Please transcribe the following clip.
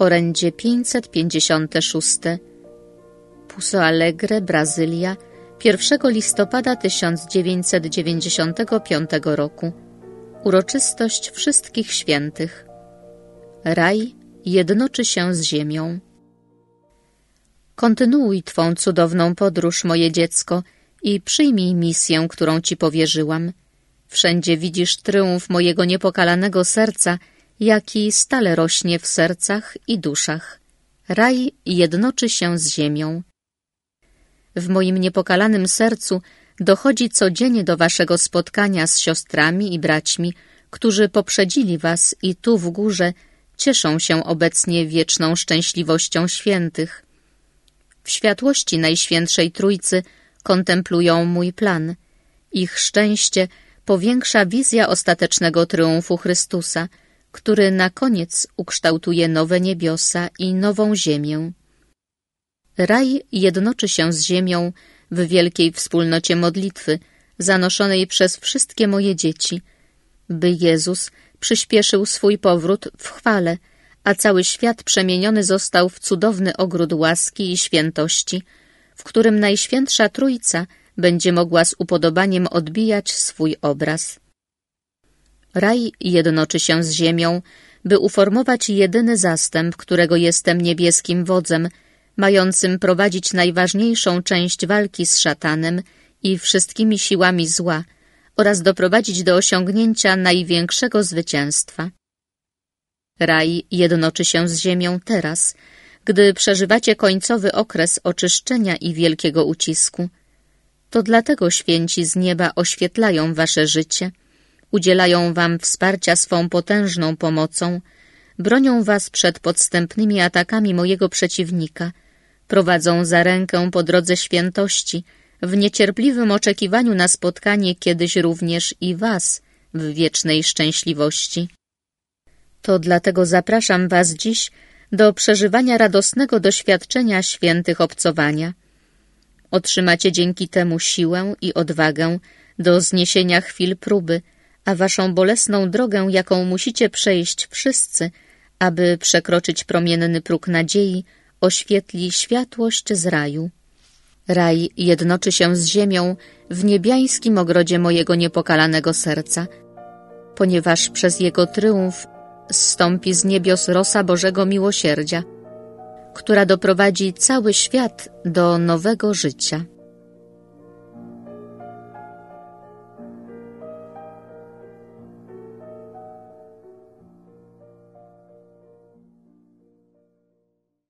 orędzie 556 Puso Alegre, Brazylia 1 listopada 1995 roku Uroczystość Wszystkich Świętych Raj jednoczy się z ziemią Kontynuuj Twą cudowną podróż, moje dziecko, i przyjmij misję, którą Ci powierzyłam. Wszędzie widzisz tryumf mojego niepokalanego serca – jaki stale rośnie w sercach i duszach. Raj jednoczy się z ziemią. W moim niepokalanym sercu dochodzi codziennie do waszego spotkania z siostrami i braćmi, którzy poprzedzili was i tu w górze cieszą się obecnie wieczną szczęśliwością świętych. W światłości Najświętszej Trójcy kontemplują mój plan. Ich szczęście powiększa wizja ostatecznego triumfu Chrystusa – który na koniec ukształtuje nowe niebiosa i nową ziemię. Raj jednoczy się z ziemią w wielkiej wspólnocie modlitwy, zanoszonej przez wszystkie moje dzieci, by Jezus przyspieszył swój powrót w chwale, a cały świat przemieniony został w cudowny ogród łaski i świętości, w którym Najświętsza Trójca będzie mogła z upodobaniem odbijać swój obraz. Raj jednoczy się z ziemią, by uformować jedyny zastęp, którego jestem niebieskim wodzem, mającym prowadzić najważniejszą część walki z szatanem i wszystkimi siłami zła oraz doprowadzić do osiągnięcia największego zwycięstwa. Raj jednoczy się z ziemią teraz, gdy przeżywacie końcowy okres oczyszczenia i wielkiego ucisku. To dlatego święci z nieba oświetlają wasze życie – udzielają wam wsparcia swą potężną pomocą, bronią was przed podstępnymi atakami mojego przeciwnika, prowadzą za rękę po drodze świętości, w niecierpliwym oczekiwaniu na spotkanie kiedyś również i was w wiecznej szczęśliwości. To dlatego zapraszam was dziś do przeżywania radosnego doświadczenia świętych obcowania. Otrzymacie dzięki temu siłę i odwagę do zniesienia chwil próby, a waszą bolesną drogę, jaką musicie przejść wszyscy, aby przekroczyć promienny próg nadziei, oświetli światłość z raju. Raj jednoczy się z ziemią w niebiańskim ogrodzie mojego niepokalanego serca, ponieważ przez jego tryumf zstąpi z niebios rosa Bożego miłosierdzia, która doprowadzi cały świat do nowego życia.